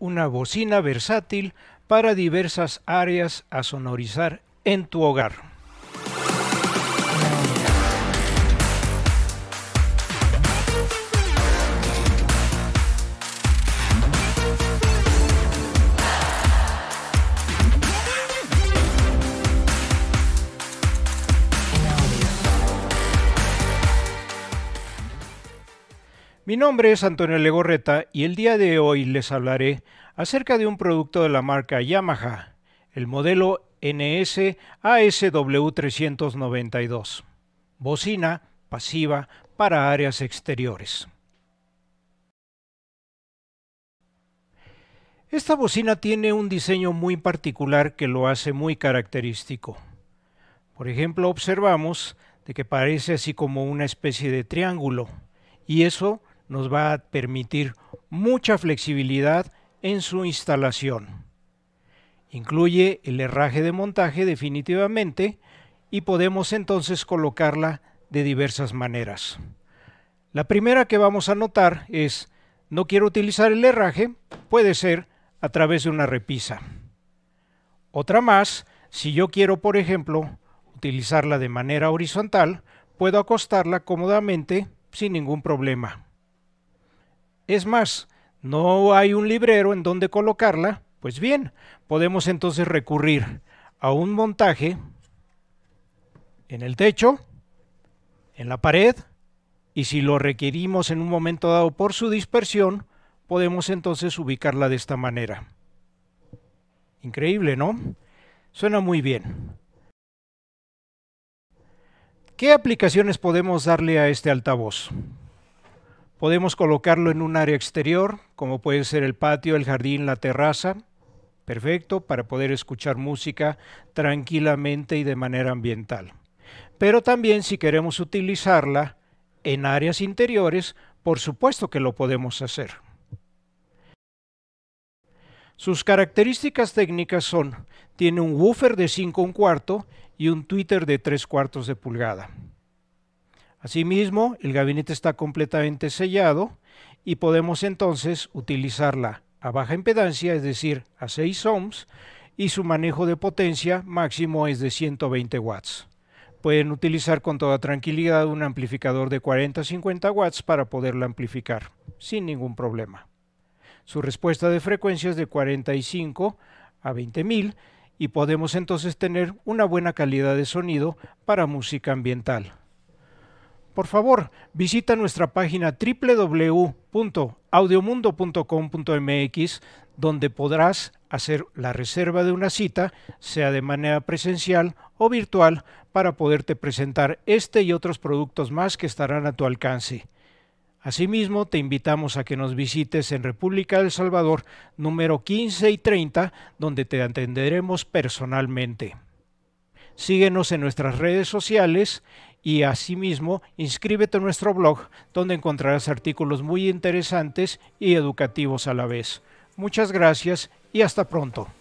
una bocina versátil para diversas áreas a sonorizar en tu hogar. Mi nombre es Antonio Legorreta y el día de hoy les hablaré acerca de un producto de la marca Yamaha, el modelo NS 392 bocina pasiva para áreas exteriores. Esta bocina tiene un diseño muy particular que lo hace muy característico. Por ejemplo, observamos de que parece así como una especie de triángulo, y eso nos va a permitir mucha flexibilidad en su instalación. Incluye el herraje de montaje definitivamente y podemos entonces colocarla de diversas maneras. La primera que vamos a notar es, no quiero utilizar el herraje, puede ser a través de una repisa. Otra más, si yo quiero, por ejemplo, utilizarla de manera horizontal, puedo acostarla cómodamente sin ningún problema. Es más, no hay un librero en donde colocarla, pues bien, podemos entonces recurrir a un montaje en el techo, en la pared, y si lo requerimos en un momento dado por su dispersión, podemos entonces ubicarla de esta manera. Increíble, ¿no? Suena muy bien. ¿Qué aplicaciones podemos darle a este altavoz? Podemos colocarlo en un área exterior, como puede ser el patio, el jardín, la terraza. Perfecto para poder escuchar música tranquilamente y de manera ambiental. Pero también si queremos utilizarla en áreas interiores, por supuesto que lo podemos hacer. Sus características técnicas son, tiene un woofer de 5 un cuarto y un tweeter de 3 cuartos de pulgada. Asimismo, el gabinete está completamente sellado y podemos entonces utilizarla a baja impedancia, es decir, a 6 ohms, y su manejo de potencia máximo es de 120 watts. Pueden utilizar con toda tranquilidad un amplificador de 40-50 watts para poderla amplificar, sin ningún problema. Su respuesta de frecuencia es de 45 a 20.000 y podemos entonces tener una buena calidad de sonido para música ambiental. Por favor, visita nuestra página www.audiomundo.com.mx donde podrás hacer la reserva de una cita, sea de manera presencial o virtual, para poderte presentar este y otros productos más que estarán a tu alcance. Asimismo, te invitamos a que nos visites en República del Salvador número 15 y 30, donde te atenderemos personalmente síguenos en nuestras redes sociales y asimismo inscríbete a nuestro blog donde encontrarás artículos muy interesantes y educativos a la vez. Muchas gracias y hasta pronto.